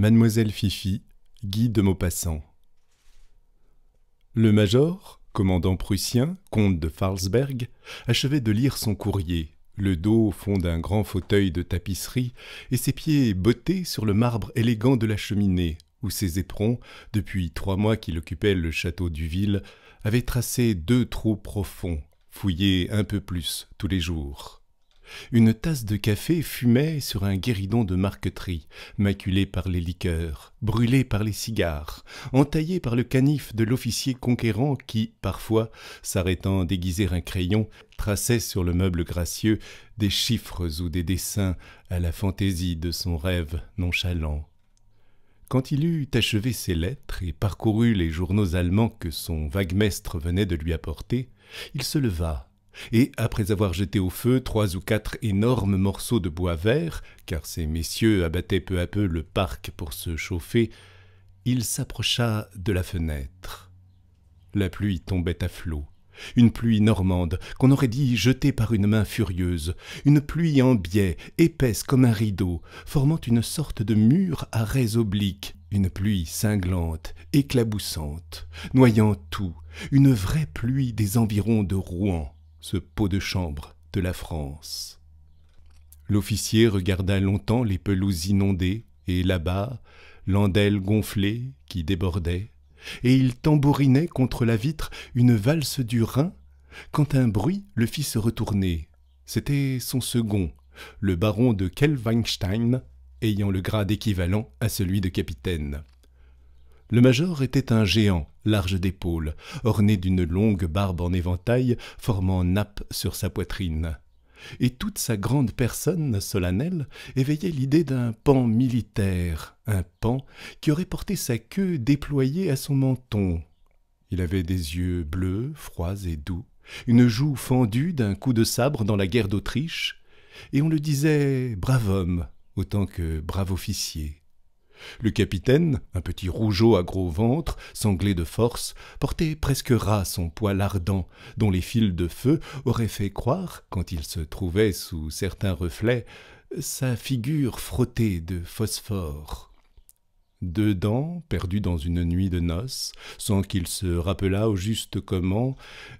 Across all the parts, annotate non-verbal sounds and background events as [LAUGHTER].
Mademoiselle Fifi, Guy de Maupassant. Le major, commandant prussien, comte de Farlsberg, achevait de lire son courrier, le dos au fond d'un grand fauteuil de tapisserie et ses pieds bottés sur le marbre élégant de la cheminée, où ses éperons, depuis trois mois qu'il occupait le château du avaient tracé deux trous profonds, fouillés un peu plus tous les jours. Une tasse de café fumait sur un guéridon de marqueterie, maculé par les liqueurs, brûlé par les cigares, entaillé par le canif de l'officier conquérant qui, parfois, s'arrêtant déguiser un crayon, traçait sur le meuble gracieux des chiffres ou des dessins à la fantaisie de son rêve nonchalant. Quand il eut achevé ses lettres et parcouru les journaux allemands que son vaguemestre venait de lui apporter, il se leva et après avoir jeté au feu trois ou quatre énormes morceaux de bois vert, car ces messieurs abattaient peu à peu le parc pour se chauffer, il s'approcha de la fenêtre. La pluie tombait à flots, une pluie normande, qu'on aurait dit jetée par une main furieuse, une pluie en biais, épaisse comme un rideau, formant une sorte de mur à raies obliques, une pluie cinglante, éclaboussante, noyant tout, une vraie pluie des environs de Rouen ce pot de chambre de la France. L'officier regarda longtemps les pelouses inondées et là-bas, l'andelle gonflée qui débordait, et il tambourinait contre la vitre une valse du Rhin, quand un bruit le fit se retourner. C'était son second, le baron de Kelweinstein, ayant le grade équivalent à celui de capitaine. Le major était un géant, large d'épaules, orné d'une longue barbe en éventail formant nappe sur sa poitrine. Et toute sa grande personne solennelle éveillait l'idée d'un pan militaire, un pan qui aurait porté sa queue déployée à son menton. Il avait des yeux bleus, froids et doux, une joue fendue d'un coup de sabre dans la guerre d'Autriche, et on le disait brave homme autant que brave officier. Le capitaine, un petit rougeau à gros ventre, sanglé de force, portait presque ras son poil ardent, dont les fils de feu auraient fait croire, quand il se trouvait sous certains reflets, sa figure frottée de phosphore. Dedans, perdues dans une nuit de noces, sans qu'il se rappelât au juste comment,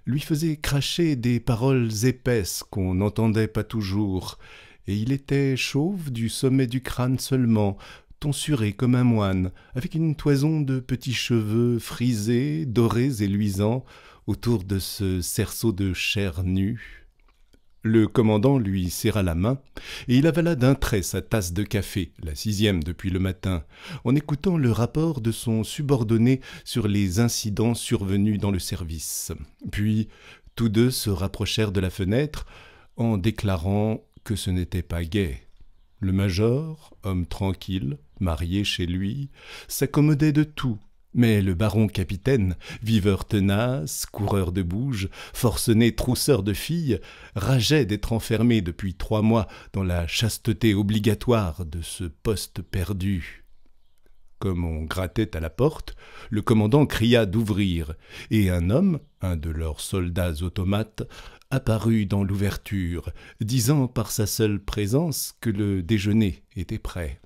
lui faisaient cracher des paroles épaisses qu'on n'entendait pas toujours, et il était chauve du sommet du crâne seulement, tonsuré comme un moine, avec une toison de petits cheveux frisés, dorés et luisants, autour de ce cerceau de chair nue. Le commandant lui serra la main, et il avala d'un trait sa tasse de café, la sixième depuis le matin, en écoutant le rapport de son subordonné sur les incidents survenus dans le service. Puis, tous deux se rapprochèrent de la fenêtre en déclarant que ce n'était pas gai. Le major, homme tranquille, marié chez lui, s'accommodait de tout, mais le baron capitaine, viveur tenace, coureur de bouge, forcené trousseur de filles, rageait d'être enfermé depuis trois mois dans la chasteté obligatoire de ce poste perdu. Comme on grattait à la porte, le commandant cria d'ouvrir, et un homme, un de leurs soldats automates, apparut dans l'ouverture, disant par sa seule présence que le déjeuner était prêt.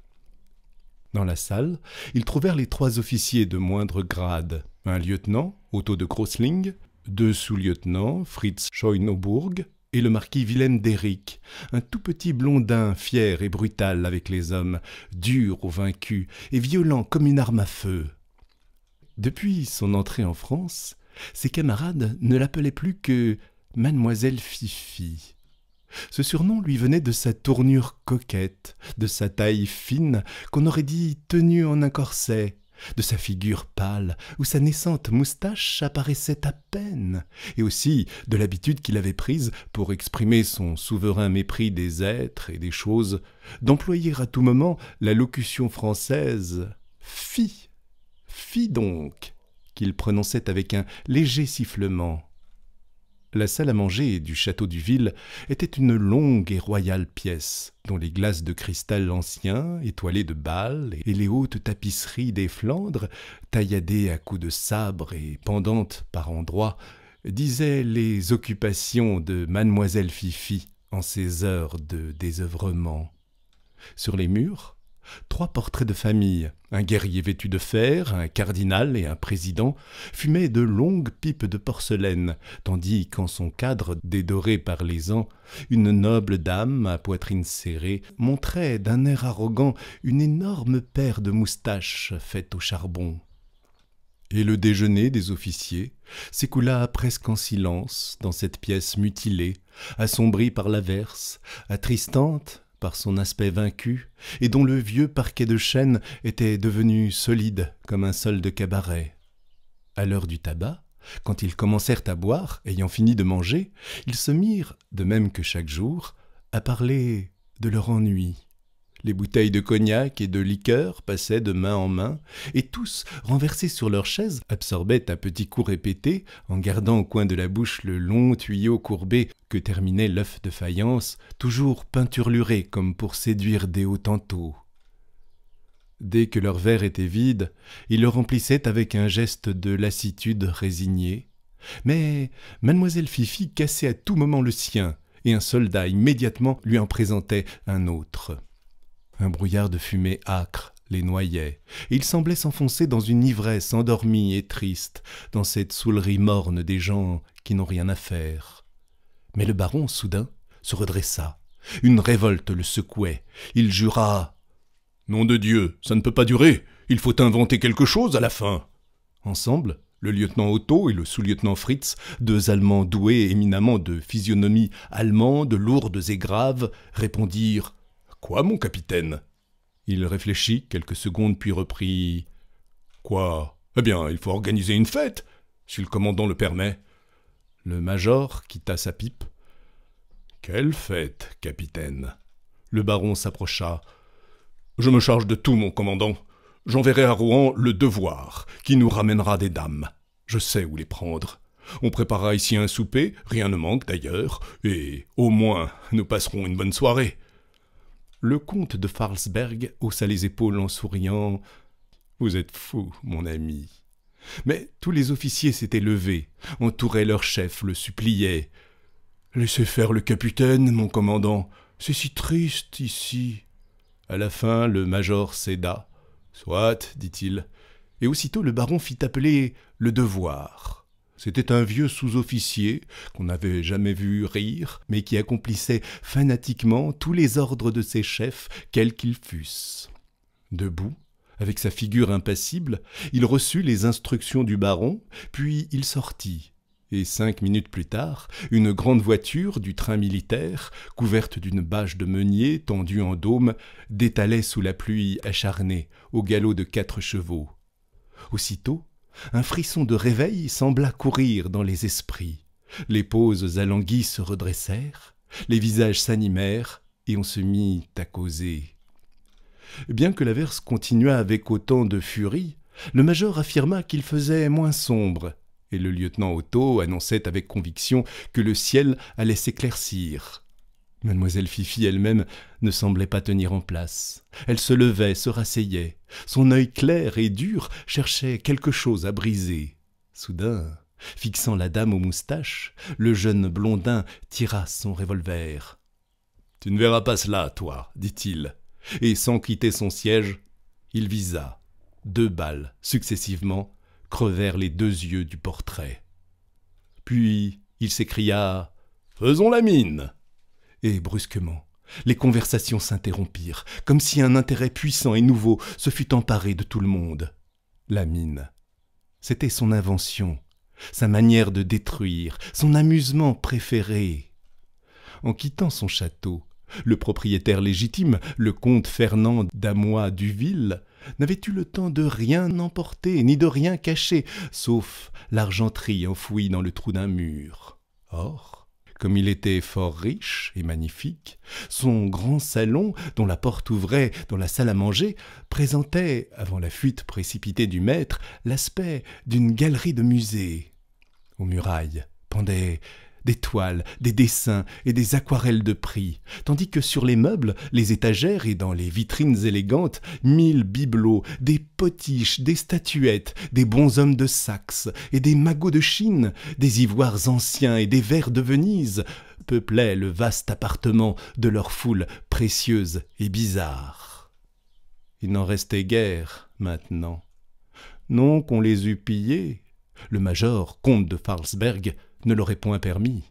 Dans la salle, ils trouvèrent les trois officiers de moindre grade, un lieutenant, Otto de Grossling, deux sous-lieutenants, Fritz Scheunoburg, et le marquis Wilhelm d'Eric, un tout petit blondin fier et brutal avec les hommes, dur au vaincus et violent comme une arme à feu. Depuis son entrée en France, ses camarades ne l'appelaient plus que Mademoiselle Fifi. Ce surnom lui venait de sa tournure coquette, de sa taille fine qu'on aurait dit tenue en un corset, de sa figure pâle où sa naissante moustache apparaissait à peine, et aussi de l'habitude qu'il avait prise, pour exprimer son souverain mépris des êtres et des choses, d'employer à tout moment la locution française fi, fi donc, qu'il prononçait avec un léger sifflement. La salle à manger du château du Ville était une longue et royale pièce, dont les glaces de cristal ancien, étoilées de balles, et les hautes tapisseries des Flandres, tailladées à coups de sabre et pendantes par endroits, disaient les occupations de mademoiselle Fifi en ces heures de désœuvrement. Sur les murs, Trois portraits de famille, un guerrier vêtu de fer, un cardinal et un président, fumaient de longues pipes de porcelaine, tandis qu'en son cadre dédoré par les ans, une noble dame à poitrine serrée montrait d'un air arrogant une énorme paire de moustaches faites au charbon. Et le déjeuner des officiers s'écoula presque en silence dans cette pièce mutilée, assombrie par l'averse, attristante par son aspect vaincu, et dont le vieux parquet de chêne était devenu solide comme un sol de cabaret. À l'heure du tabac, quand ils commencèrent à boire, ayant fini de manger, ils se mirent, de même que chaque jour, à parler de leur ennui, les bouteilles de cognac et de liqueur passaient de main en main, et tous, renversés sur leurs chaises, absorbaient à petits coups répétés, en gardant au coin de la bouche le long tuyau courbé que terminait l'œuf de faïence, toujours peinturluré comme pour séduire des hauts tantôt. Dès que leur verre était vide, ils le remplissaient avec un geste de lassitude résignée. Mais mademoiselle Fifi cassait à tout moment le sien, et un soldat immédiatement lui en présentait un autre. Un brouillard de fumée âcre les noyait, il ils semblaient s'enfoncer dans une ivresse endormie et triste, dans cette soulerie morne des gens qui n'ont rien à faire. Mais le baron, soudain, se redressa. Une révolte le secouait. Il jura Nom de Dieu, ça ne peut pas durer. Il faut inventer quelque chose à la fin. Ensemble, le lieutenant Otto et le sous-lieutenant Fritz, deux Allemands doués éminemment de physionomie allemande, lourdes et graves, répondirent Quoi, mon capitaine Il réfléchit quelques secondes, puis reprit Quoi Eh bien, il faut organiser une fête, si le commandant le permet. Le major quitta sa pipe. Quelle fête, capitaine Le baron s'approcha. Je me charge de tout, mon commandant. J'enverrai à Rouen le devoir, qui nous ramènera des dames. Je sais où les prendre. On préparera ici un souper, rien ne manque d'ailleurs, et au moins nous passerons une bonne soirée le comte de Farlsberg haussa les épaules en souriant. Vous êtes fou, mon ami. Mais tous les officiers s'étaient levés, entouraient leur chef, le suppliaient. Laissez faire le capitaine, mon commandant. C'est si triste ici. À la fin, le major céda. Soit, dit-il. Et aussitôt le baron fit appeler le devoir. C'était un vieux sous-officier qu'on n'avait jamais vu rire, mais qui accomplissait fanatiquement tous les ordres de ses chefs, quels qu'ils fussent. Debout, avec sa figure impassible, il reçut les instructions du baron, puis il sortit. Et cinq minutes plus tard, une grande voiture du train militaire, couverte d'une bâche de meunier tendue en dôme, détalait sous la pluie acharnée, au galop de quatre chevaux. Aussitôt, un frisson de réveil sembla courir dans les esprits. Les poses alanguies se redressèrent, les visages s'animèrent, et on se mit à causer. Bien que l'averse continuât avec autant de furie, le major affirma qu'il faisait moins sombre, et le lieutenant Otto annonçait avec conviction que le ciel allait s'éclaircir. Mademoiselle Fifi elle-même ne semblait pas tenir en place. Elle se levait, se rasseyait. Son œil clair et dur cherchait quelque chose à briser. Soudain, fixant la dame aux moustaches, le jeune blondin tira son revolver. Tu ne verras pas cela, toi, dit-il. Et sans quitter son siège, il visa. Deux balles, successivement, crevèrent les deux yeux du portrait. Puis il s'écria Faisons la mine et brusquement, les conversations s'interrompirent, comme si un intérêt puissant et nouveau se fût emparé de tout le monde. La mine. C'était son invention, sa manière de détruire, son amusement préféré. En quittant son château, le propriétaire légitime, le comte Fernand d'Amois Duville, n'avait eu le temps de rien emporter ni de rien cacher, sauf l'argenterie enfouie dans le trou d'un mur. Or, comme il était fort riche et magnifique, son grand salon, dont la porte ouvrait dans la salle à manger, présentait, avant la fuite précipitée du maître, l'aspect d'une galerie de musée. Aux murailles pendaient des toiles, des dessins et des aquarelles de prix, tandis que sur les meubles, les étagères et dans les vitrines élégantes, mille bibelots, des potiches, des statuettes, des bonshommes de Saxe et des magots de Chine, des ivoires anciens et des verres de Venise, peuplaient le vaste appartement de leur foule précieuse et bizarre. Il n'en restait guère maintenant. Non qu'on les eût pillés, le major, comte de Farlsberg, ne l'aurait point permis.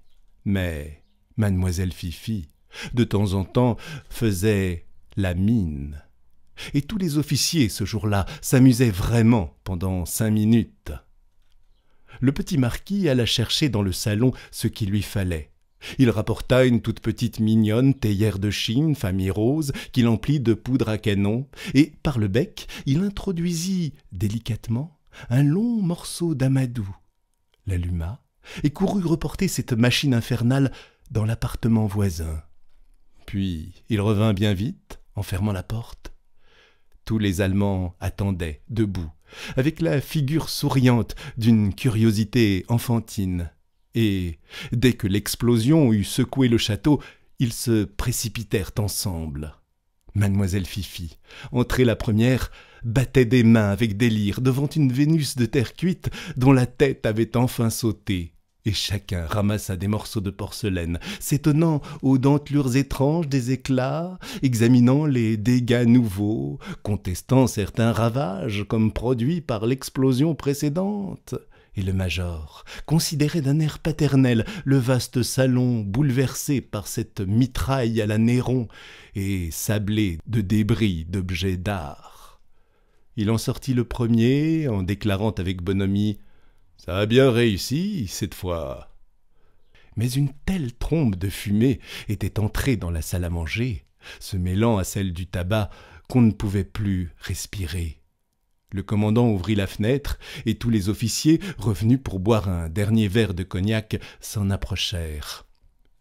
Mais mademoiselle Fifi, de temps en temps, faisait la mine. Et tous les officiers, ce jour-là, s'amusaient vraiment pendant cinq minutes. Le petit marquis alla chercher dans le salon ce qu'il lui fallait. Il rapporta une toute petite mignonne théière de Chine, famille rose, qu'il emplit de poudre à canon, et par le bec, il introduisit délicatement un long morceau d'amadou, l'alluma et courut reporter cette machine infernale dans l'appartement voisin. Puis il revint bien vite, en fermant la porte. Tous les Allemands attendaient, debout, avec la figure souriante d'une curiosité enfantine. Et dès que l'explosion eut secoué le château, ils se précipitèrent ensemble. Mademoiselle Fifi, entrée la première, battait des mains avec délire devant une Vénus de terre cuite dont la tête avait enfin sauté et chacun ramassa des morceaux de porcelaine, s'étonnant aux dentelures étranges des éclats, examinant les dégâts nouveaux, contestant certains ravages comme produits par l'explosion précédente. Et le major considérait d'un air paternel le vaste salon bouleversé par cette mitraille à la Néron et sablé de débris d'objets d'art. Il en sortit le premier en déclarant avec bonhomie ça a bien réussi, cette fois. Mais une telle trombe de fumée était entrée dans la salle à manger, se mêlant à celle du tabac, qu'on ne pouvait plus respirer. Le commandant ouvrit la fenêtre, et tous les officiers, revenus pour boire un dernier verre de cognac, s'en approchèrent.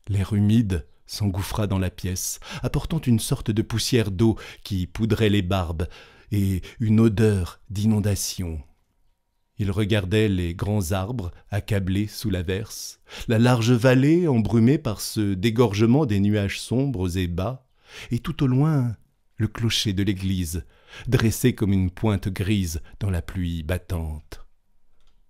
L'air humide s'engouffra dans la pièce, apportant une sorte de poussière d'eau qui poudrait les barbes, et une odeur d'inondation il regardait les grands arbres accablés sous l'averse, la large vallée embrumée par ce dégorgement des nuages sombres et bas, et tout au loin le clocher de l'église, dressé comme une pointe grise dans la pluie battante.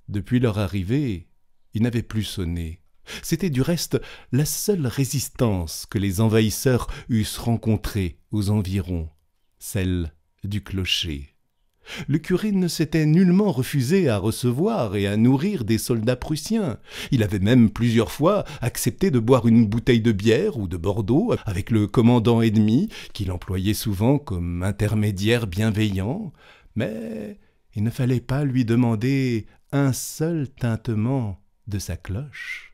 Depuis leur arrivée, il n'avait plus sonné. C'était du reste la seule résistance que les envahisseurs eussent rencontrée aux environs, celle du clocher. Le curé ne s'était nullement refusé à recevoir et à nourrir des soldats prussiens. Il avait même plusieurs fois accepté de boire une bouteille de bière ou de Bordeaux avec le commandant ennemi, qu'il employait souvent comme intermédiaire bienveillant, mais il ne fallait pas lui demander un seul tintement de sa cloche.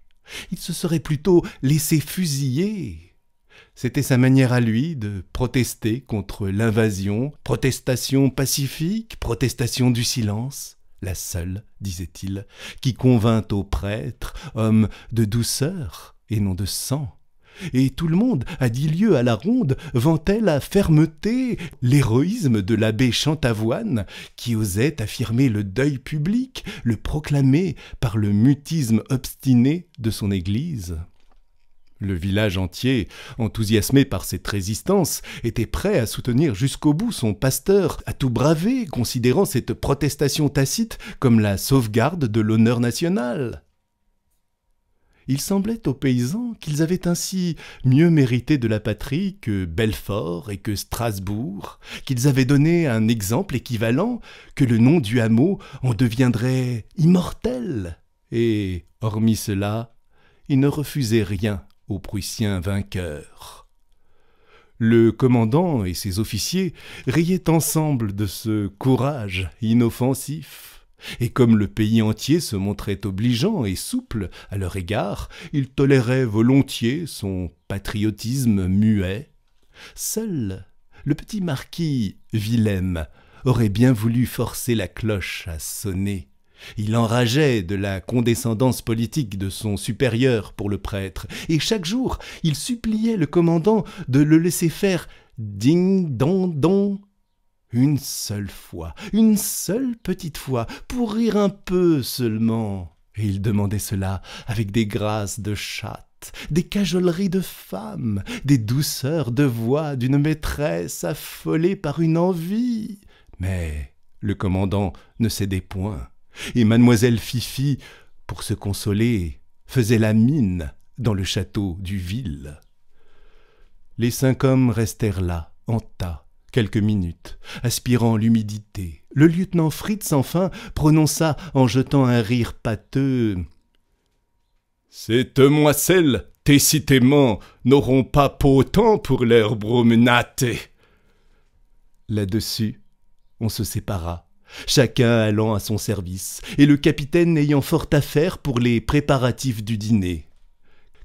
Il se serait plutôt laissé fusiller c'était sa manière à lui de protester contre l'invasion, protestation pacifique, protestation du silence, la seule, disait-il, qui convint aux prêtres, homme de douceur et non de sang. Et tout le monde, à dix lieues à la ronde, vantait la fermeté, l'héroïsme de l'abbé Chantavoine, qui osait affirmer le deuil public, le proclamer par le mutisme obstiné de son Église. Le village entier, enthousiasmé par cette résistance, était prêt à soutenir jusqu'au bout son pasteur, à tout braver, considérant cette protestation tacite comme la sauvegarde de l'honneur national. Il semblait aux paysans qu'ils avaient ainsi mieux mérité de la patrie que Belfort et que Strasbourg, qu'ils avaient donné un exemple équivalent, que le nom du hameau en deviendrait immortel. Et, hormis cela, ils ne refusaient rien aux Prussiens vainqueurs. Le commandant et ses officiers riaient ensemble de ce courage inoffensif. Et comme le pays entier se montrait obligeant et souple à leur égard, ils toléraient volontiers son patriotisme muet. Seul le petit marquis Willem aurait bien voulu forcer la cloche à sonner il enrageait de la condescendance politique de son supérieur pour le prêtre, et chaque jour il suppliait le commandant de le laisser faire ding dong dong une seule fois, une seule petite fois, pour rire un peu seulement. Et il demandait cela avec des grâces de chatte, des cajoleries de femme, des douceurs de voix d'une maîtresse affolée par une envie. Mais le commandant ne cédait point et mademoiselle Fifi, pour se consoler, faisait la mine dans le château du Ville. Les cinq hommes restèrent là, en tas, quelques minutes, aspirant l'humidité. Le lieutenant Fritz, enfin, prononça, en jetant un rire pâteux Cette moisselle, técitément, n'auront pas autant pour leur bromenate. Là-dessus, on se sépara chacun allant à son service, et le capitaine ayant fort à faire pour les préparatifs du dîner.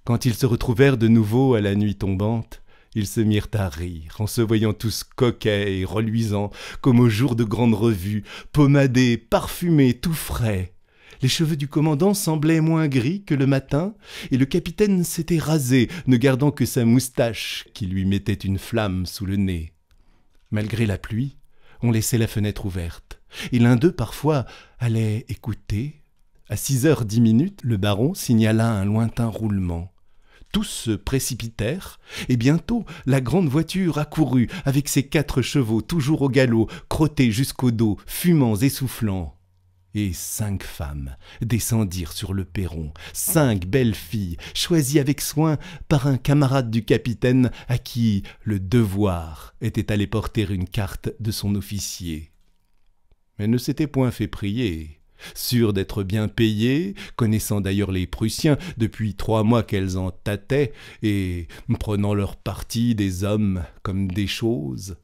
Quand ils se retrouvèrent de nouveau à la nuit tombante, ils se mirent à rire, en se voyant tous coquets et reluisants, comme au jour de grande revue, pommadés, parfumés, tout frais. Les cheveux du commandant semblaient moins gris que le matin, et le capitaine s'était rasé, ne gardant que sa moustache, qui lui mettait une flamme sous le nez. Malgré la pluie, on laissait la fenêtre ouverte et l'un d'eux parfois allait écouter. À six heures dix minutes, le baron signala un lointain roulement. Tous se précipitèrent, et bientôt la grande voiture accourut, avec ses quatre chevaux toujours au galop, crottés jusqu'au dos, fumants et soufflants. Et cinq femmes descendirent sur le perron, cinq belles filles, choisies avec soin par un camarade du capitaine à qui le devoir était allé porter une carte de son officier mais ne s'était point fait prier. sûre d'être bien payée, connaissant d'ailleurs les Prussiens depuis trois mois qu'elles en tâtaient, et prenant leur parti des hommes comme des choses.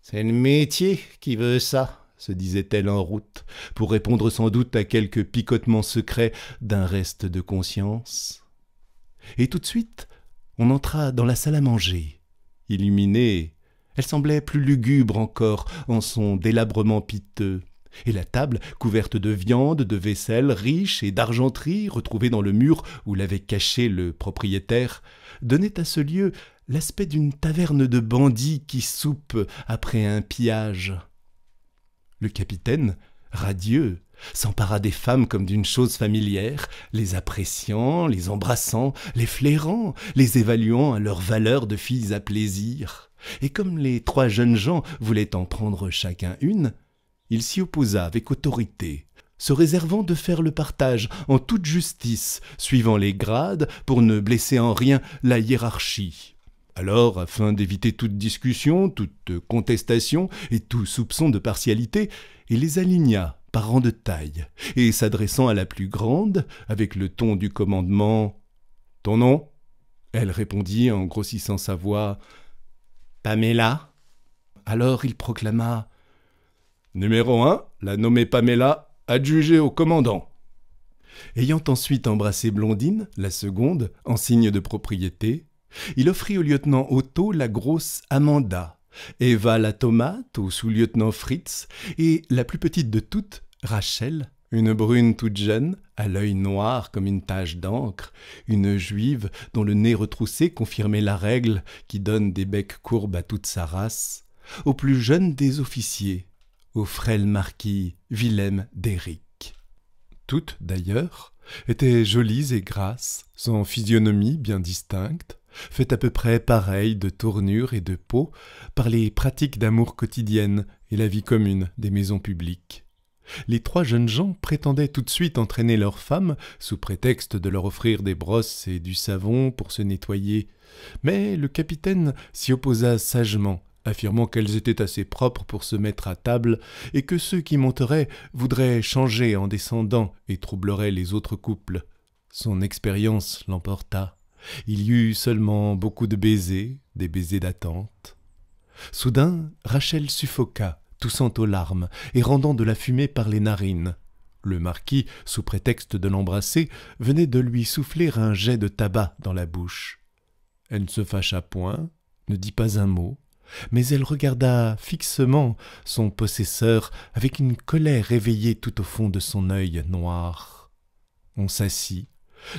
C'est le métier qui veut ça, se disait-elle en route, pour répondre sans doute à quelque picotement secret d'un reste de conscience. Et tout de suite, on entra dans la salle à manger, illuminée elle semblait plus lugubre encore en son délabrement piteux. Et la table, couverte de viande, de vaisselle riche et d'argenterie retrouvée dans le mur où l'avait caché le propriétaire, donnait à ce lieu l'aspect d'une taverne de bandits qui soupe après un pillage. Le capitaine, radieux, s'empara des femmes comme d'une chose familière, les appréciant, les embrassant, les flairant, les évaluant à leur valeur de filles à plaisir. Et comme les trois jeunes gens voulaient en prendre chacun une, il s'y opposa avec autorité, se réservant de faire le partage en toute justice, suivant les grades pour ne blesser en rien la hiérarchie. Alors, afin d'éviter toute discussion, toute contestation et tout soupçon de partialité, il les aligna par rang de taille, et s'adressant à la plus grande, avec le ton du commandement Ton nom Elle répondit en grossissant sa voix Pamela. Alors il proclama Numéro un, la nommée Pamela, adjugée au commandant. Ayant ensuite embrassé Blondine, la seconde, en signe de propriété, il offrit au lieutenant Otto la grosse Amanda, Eva la tomate au sous-lieutenant Fritz, et la plus petite de toutes, Rachel, une brune toute jeune, à l'œil noir comme une tache d'encre, une juive dont le nez retroussé confirmait la règle qui donne des becs courbes à toute sa race, au plus jeune des officiers, au frêle marquis Wilhelm d'Eric. Toutes, d'ailleurs, étaient jolies et grasses, sans physionomie bien distincte, fait à peu près pareil de tournure et de peau par les pratiques d'amour quotidiennes et la vie commune des maisons publiques. Les trois jeunes gens prétendaient tout de suite entraîner leurs femmes, sous prétexte de leur offrir des brosses et du savon pour se nettoyer. Mais le capitaine s'y opposa sagement, affirmant qu'elles étaient assez propres pour se mettre à table, et que ceux qui monteraient voudraient changer en descendant et troubleraient les autres couples. Son expérience l'emporta. Il y eut seulement beaucoup de baisers, des baisers d'attente. Soudain, Rachel suffoqua, toussant aux larmes et rendant de la fumée par les narines. Le marquis, sous prétexte de l'embrasser, venait de lui souffler un jet de tabac dans la bouche. Elle ne se fâcha point, ne dit pas un mot, mais elle regarda fixement son possesseur avec une colère éveillée tout au fond de son œil noir. On s'assit,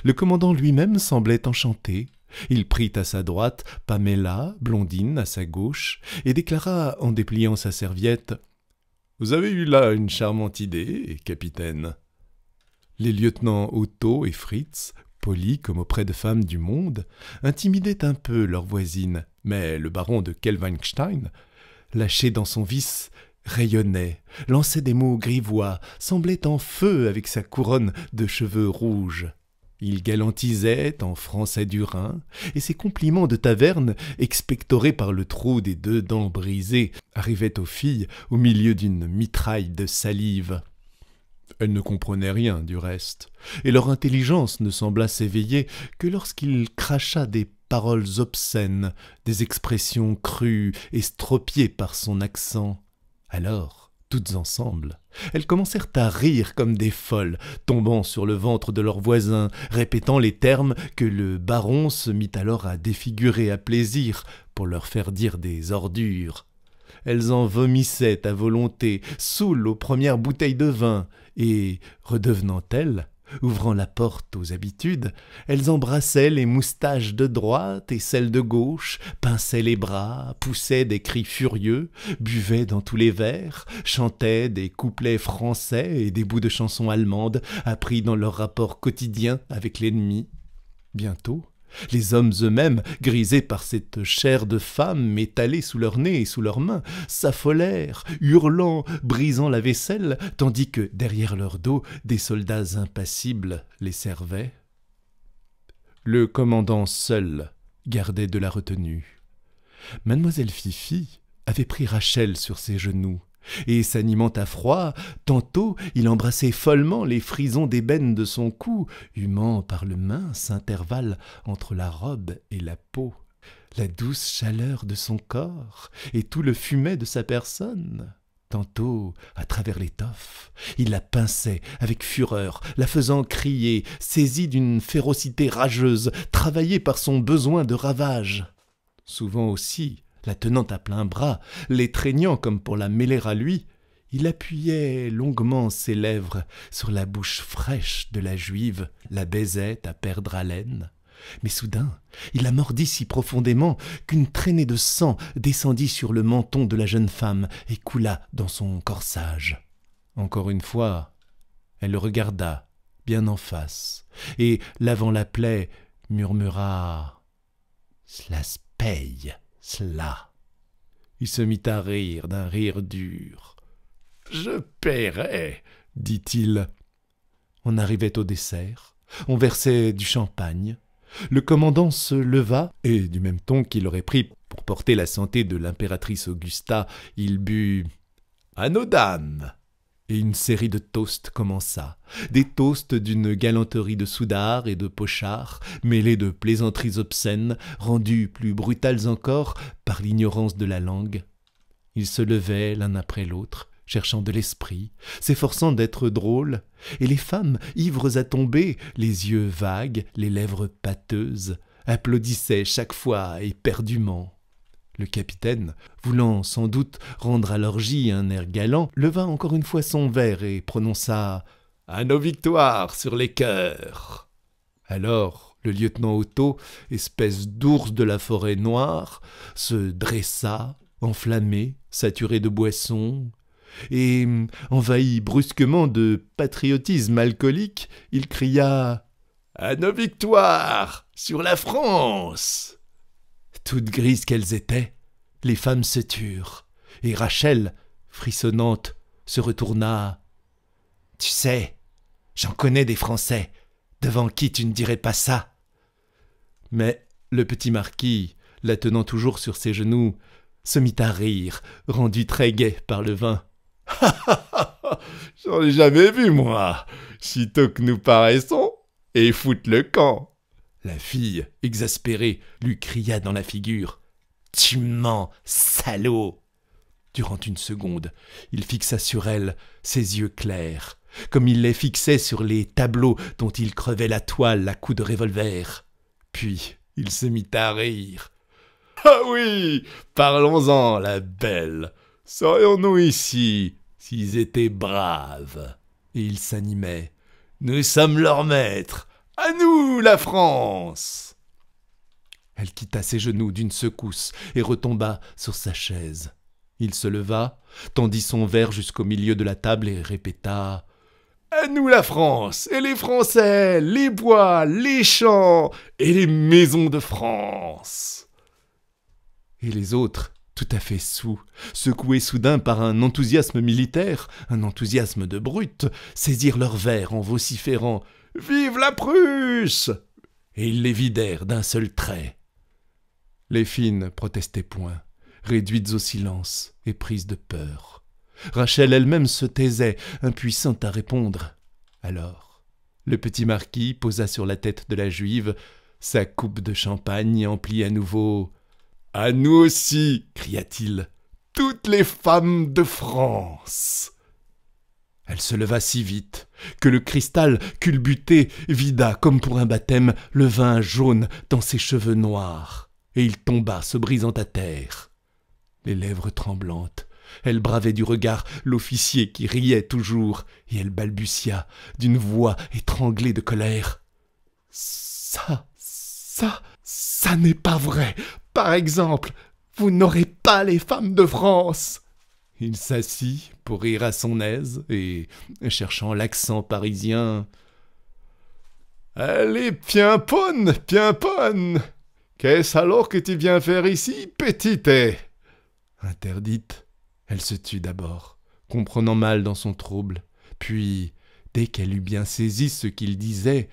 le commandant lui-même semblait enchanté. Il prit à sa droite Pamela, Blondine à sa gauche, et déclara, en dépliant sa serviette Vous avez eu là une charmante idée, capitaine. Les lieutenants Otto et Fritz, polis comme auprès de femmes du monde, intimidaient un peu leur voisine. mais le baron de Kelvinstein, lâché dans son vice, rayonnait, lançait des mots grivois, semblait en feu avec sa couronne de cheveux rouges. Il galantisait en français du Rhin, et ses compliments de taverne, expectorés par le trou des deux dents brisées, arrivaient aux filles au milieu d'une mitraille de salive. Elles ne comprenaient rien du reste, et leur intelligence ne sembla s'éveiller que lorsqu'il cracha des paroles obscènes, des expressions crues, estropiées par son accent. Alors, toutes ensemble. Elles commencèrent à rire comme des folles, tombant sur le ventre de leurs voisins, répétant les termes que le baron se mit alors à défigurer à plaisir pour leur faire dire des ordures. Elles en vomissaient à volonté, saoules aux premières bouteilles de vin, et, redevenant elles, ouvrant la porte aux habitudes, elles embrassaient les moustaches de droite et celles de gauche, pinçaient les bras, poussaient des cris furieux, buvaient dans tous les verres, chantaient des couplets français et des bouts de chansons allemandes appris dans leur rapport quotidien avec l'ennemi. Bientôt, les hommes eux-mêmes, grisés par cette chair de femme étalée sous leur nez et sous leurs mains, s'affolèrent, hurlant, brisant la vaisselle, tandis que, derrière leur dos, des soldats impassibles les servaient. Le commandant seul gardait de la retenue. Mademoiselle Fifi avait pris Rachel sur ses genoux, et s'animant à froid, tantôt il embrassait follement les frisons d'ébène de son cou, humant par le mince intervalle entre la robe et la peau, la douce chaleur de son corps et tout le fumet de sa personne. Tantôt, à travers l'étoffe, il la pinçait avec fureur, la faisant crier, saisie d'une férocité rageuse, travaillée par son besoin de ravage. Souvent aussi, la tenant à plein bras, l'étreignant comme pour la mêler à lui, il appuyait longuement ses lèvres sur la bouche fraîche de la juive, la baisait à perdre haleine. Mais soudain, il la mordit si profondément qu'une traînée de sang descendit sur le menton de la jeune femme et coula dans son corsage. Encore une fois, elle le regarda bien en face et, lavant la plaie, murmura Cela se paye cela. Il se mit à rire d'un rire dur. Je paierai, dit-il. On arrivait au dessert, on versait du champagne. Le commandant se leva, et du même ton qu'il aurait pris pour porter la santé de l'impératrice Augusta, il but à nos dames une série de toasts commença. Des toasts d'une galanterie de soudards et de pochards, mêlés de plaisanteries obscènes, rendues plus brutales encore par l'ignorance de la langue. Ils se levaient l'un après l'autre, cherchant de l'esprit, s'efforçant d'être drôles, et les femmes, ivres à tomber, les yeux vagues, les lèvres pâteuses, applaudissaient chaque fois éperdument. Le capitaine, voulant sans doute rendre à l'orgie un air galant, leva encore une fois son verre et prononça À nos victoires sur les cœurs Alors, le lieutenant Otto, espèce d'ours de la forêt noire, se dressa, enflammé, saturé de boissons, et, envahi brusquement de patriotisme alcoolique, il cria À nos victoires sur la France toutes grises qu'elles étaient, les femmes se turent, et Rachel, frissonnante, se retourna. Tu sais, j'en connais des Français, devant qui tu ne dirais pas ça. Mais le petit marquis, la tenant toujours sur ses genoux, se mit à rire, rendu très gai par le vin. [LAUGHS] J'en ai jamais vu, moi. Sitôt que nous paraissons, et foutent le camp. La fille, exaspérée, lui cria dans la figure Tu mens, salaud Durant une seconde, il fixa sur elle ses yeux clairs, comme il les fixait sur les tableaux dont il crevait la toile à coups de revolver. Puis il se mit à rire. Ah oui Parlons-en, la belle Serions-nous ici s'ils étaient braves Et il s'animait. Nous sommes leurs maîtres à nous, la France Elle quitta ses genoux d'une secousse et retomba sur sa chaise. Il se leva, tendit son verre jusqu'au milieu de la table et répéta À nous, la France Et les Français Les bois Les champs Et les maisons de France Et les autres tout à fait sous, secoués soudain par un enthousiasme militaire, un enthousiasme de brute, saisirent leur verre en vociférant Vive la Prusse Et ils les vidèrent d'un seul trait. Les fines protestaient point, réduites au silence et prises de peur. Rachel elle-même se taisait, impuissante à répondre. Alors, le petit marquis posa sur la tête de la juive sa coupe de champagne emplie à nouveau. À nous aussi cria-t-il, toutes les femmes de France elle se leva si vite que le cristal culbuté vida, comme pour un baptême, le vin jaune dans ses cheveux noirs, et il tomba, se brisant à terre. Les lèvres tremblantes, elle bravait du regard l'officier qui riait toujours, et elle balbutia, d'une voix étranglée de colère. Ça, ça, ça n'est pas vrai. Par exemple, vous n'aurez pas les femmes de France. Il s'assit pour rire à son aise et, cherchant l'accent parisien, Allez, piamponne pimpone Qu'est-ce alors que tu viens faire ici, petite Interdite, elle se tut d'abord, comprenant mal dans son trouble. Puis, dès qu'elle eut bien saisi ce qu'il disait,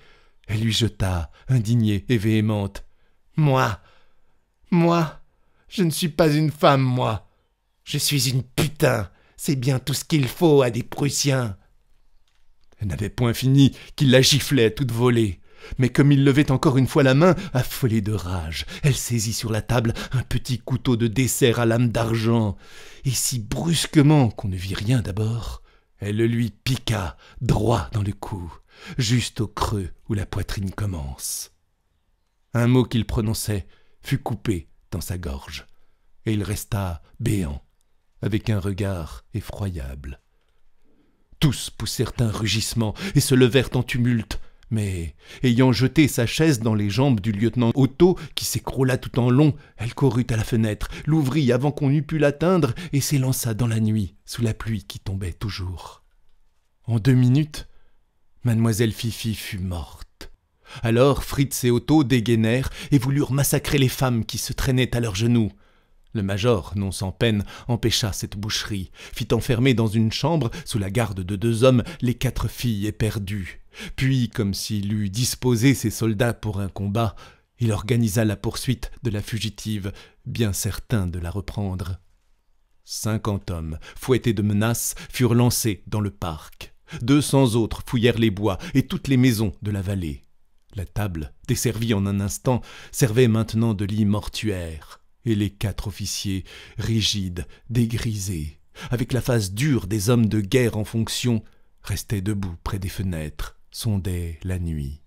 elle lui jeta, indignée et véhémente Moi Moi Je ne suis pas une femme, moi je suis une putain. C'est bien tout ce qu'il faut à des Prussiens. Elle n'avait point fini qu'il la giflait à toute volée. Mais comme il levait encore une fois la main, affolée de rage, elle saisit sur la table un petit couteau de dessert à lame d'argent, et si brusquement qu'on ne vit rien d'abord, elle le lui piqua droit dans le cou, juste au creux où la poitrine commence. Un mot qu'il prononçait fut coupé dans sa gorge, et il resta béant avec un regard effroyable. Tous poussèrent un rugissement et se levèrent en tumulte, mais, ayant jeté sa chaise dans les jambes du lieutenant Otto, qui s'écroula tout en long, elle courut à la fenêtre, l'ouvrit avant qu'on eût pu l'atteindre, et s'élança dans la nuit, sous la pluie qui tombait toujours. En deux minutes, mademoiselle Fifi fut morte. Alors Fritz et Otto dégainèrent et voulurent massacrer les femmes qui se traînaient à leurs genoux. Le major, non sans peine, empêcha cette boucherie, fit enfermer dans une chambre, sous la garde de deux hommes, les quatre filles éperdues. Puis, comme s'il eût disposé ses soldats pour un combat, il organisa la poursuite de la fugitive, bien certain de la reprendre. Cinquante hommes, fouettés de menaces, furent lancés dans le parc. Deux cents autres fouillèrent les bois et toutes les maisons de la vallée. La table, desservie en un instant, servait maintenant de lit mortuaire et les quatre officiers, rigides, dégrisés, avec la face dure des hommes de guerre en fonction, restaient debout près des fenêtres, sondaient la nuit.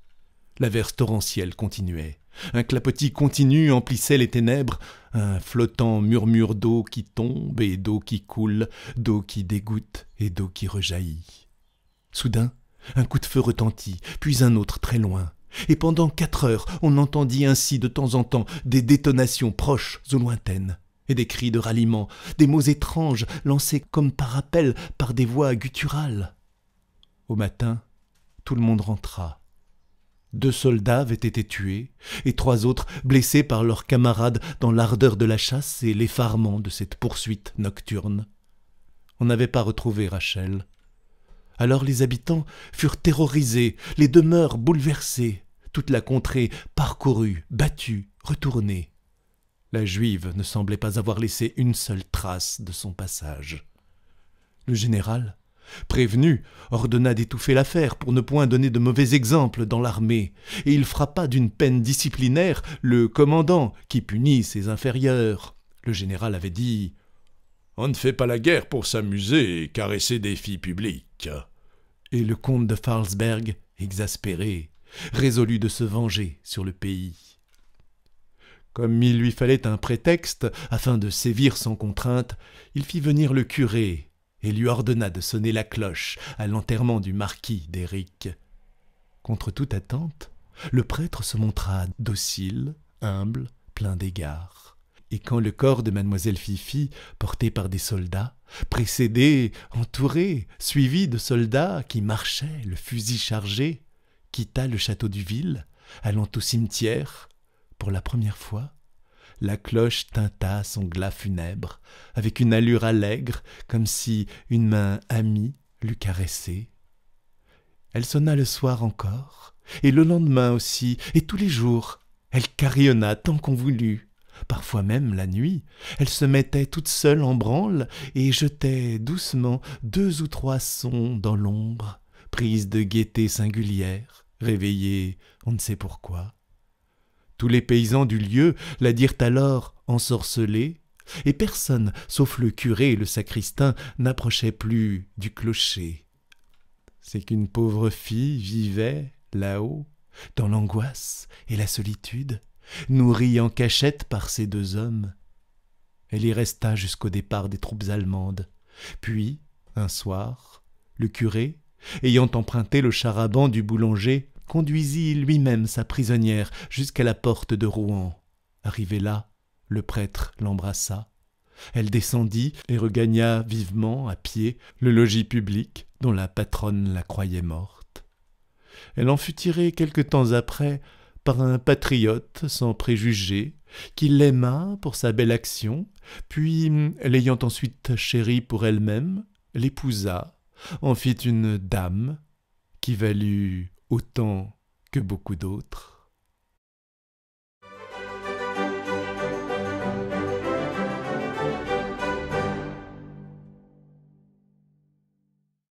L'averse torrentielle continuait. Un clapotis continu emplissait les ténèbres, un flottant murmure d'eau qui tombe et d'eau qui coule, d'eau qui dégoûte et d'eau qui rejaillit. Soudain, un coup de feu retentit, puis un autre très loin, et pendant quatre heures on entendit ainsi de temps en temps des détonations proches ou lointaines, et des cris de ralliement, des mots étranges lancés comme par appel par des voix gutturales. Au matin, tout le monde rentra. Deux soldats avaient été tués, et trois autres blessés par leurs camarades dans l'ardeur de la chasse et l'effarement de cette poursuite nocturne. On n'avait pas retrouvé Rachel. Alors les habitants furent terrorisés, les demeures bouleversées toute la contrée parcourue, battue, retournée. La Juive ne semblait pas avoir laissé une seule trace de son passage. Le général, prévenu, ordonna d'étouffer l'affaire pour ne point donner de mauvais exemples dans l'armée, et il frappa d'une peine disciplinaire le commandant qui punit ses inférieurs. Le général avait dit On ne fait pas la guerre pour s'amuser et caresser des filles publiques. Et le comte de Farlsberg, exaspéré, résolu de se venger sur le pays. Comme il lui fallait un prétexte afin de sévir sans contrainte, il fit venir le curé et lui ordonna de sonner la cloche à l'enterrement du marquis d'Éric. Contre toute attente, le prêtre se montra docile, humble, plein d'égards. Et quand le corps de mademoiselle Fifi, porté par des soldats, précédé, entouré, suivi de soldats qui marchaient, le fusil chargé, quitta le château du Ville, allant au cimetière, pour la première fois, la cloche tinta son glas funèbre, avec une allure allègre, comme si une main amie l'eût caressée. Elle sonna le soir encore, et le lendemain aussi, et tous les jours. Elle carillonna tant qu'on voulut. Parfois même la nuit, elle se mettait toute seule en branle et jetait doucement deux ou trois sons dans l'ombre, prise de gaieté singulière, réveillés on ne sait pourquoi. Tous les paysans du lieu la dirent alors ensorcelée, et personne, sauf le curé et le sacristain, n'approchait plus du clocher. C'est qu'une pauvre fille vivait là-haut, dans l'angoisse et la solitude, nourrie en cachette par ces deux hommes. Elle y resta jusqu'au départ des troupes allemandes. Puis, un soir, le curé, Ayant emprunté le charaban du boulanger, conduisit lui-même sa prisonnière jusqu'à la porte de Rouen. Arrivé là, le prêtre l'embrassa. Elle descendit et regagna vivement, à pied, le logis public dont la patronne la croyait morte. Elle en fut tirée quelque temps après par un patriote sans préjugés, qui l'aima pour sa belle action, puis, l'ayant ensuite chérie pour elle-même, l'épousa en fit une dame qui valut autant que beaucoup d'autres.